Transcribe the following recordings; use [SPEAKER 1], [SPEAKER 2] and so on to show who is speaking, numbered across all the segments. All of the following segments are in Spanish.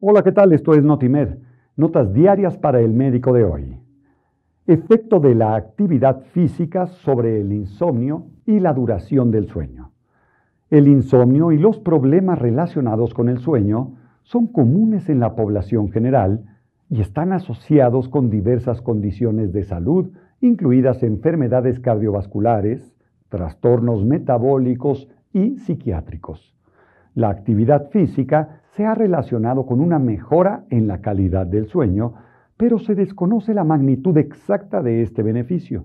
[SPEAKER 1] Hola, ¿qué tal? Esto es Notimed, notas diarias para el médico de hoy. Efecto de la actividad física sobre el insomnio y la duración del sueño. El insomnio y los problemas relacionados con el sueño son comunes en la población general y están asociados con diversas condiciones de salud, incluidas enfermedades cardiovasculares, trastornos metabólicos y psiquiátricos. La actividad física se ha relacionado con una mejora en la calidad del sueño, pero se desconoce la magnitud exacta de este beneficio.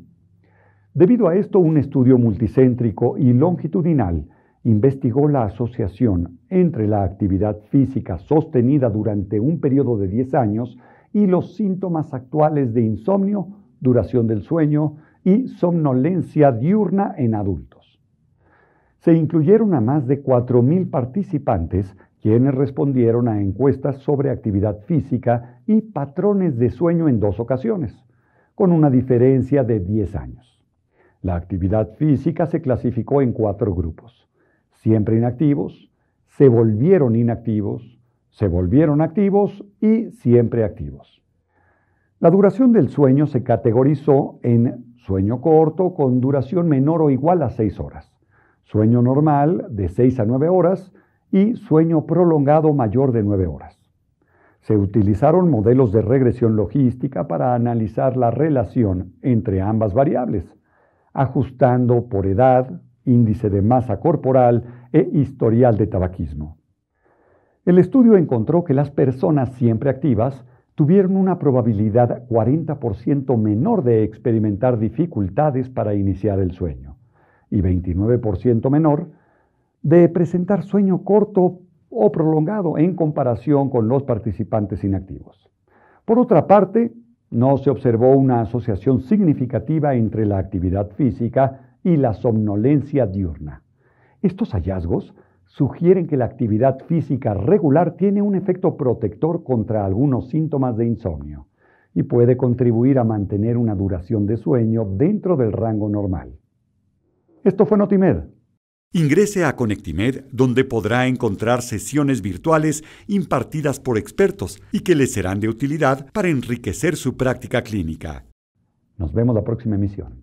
[SPEAKER 1] Debido a esto, un estudio multicéntrico y longitudinal investigó la asociación entre la actividad física sostenida durante un periodo de 10 años y los síntomas actuales de insomnio, duración del sueño y somnolencia diurna en adultos. Se incluyeron a más de 4.000 participantes quienes respondieron a encuestas sobre actividad física y patrones de sueño en dos ocasiones, con una diferencia de 10 años. La actividad física se clasificó en cuatro grupos. Siempre inactivos, se volvieron inactivos, se volvieron activos y siempre activos. La duración del sueño se categorizó en sueño corto con duración menor o igual a 6 horas, sueño normal de 6 a 9 horas, y sueño prolongado mayor de nueve horas. Se utilizaron modelos de regresión logística para analizar la relación entre ambas variables, ajustando por edad, índice de masa corporal e historial de tabaquismo. El estudio encontró que las personas siempre activas tuvieron una probabilidad 40% menor de experimentar dificultades para iniciar el sueño y 29% menor de presentar sueño corto o prolongado en comparación con los participantes inactivos. Por otra parte, no se observó una asociación significativa entre la actividad física y la somnolencia diurna. Estos hallazgos sugieren que la actividad física regular tiene un efecto protector contra algunos síntomas de insomnio y puede contribuir a mantener una duración de sueño dentro del rango normal. Esto fue Notimed Ingrese a Connectimed donde podrá encontrar sesiones virtuales impartidas por expertos y que le serán de utilidad para enriquecer su práctica clínica. Nos vemos la próxima emisión.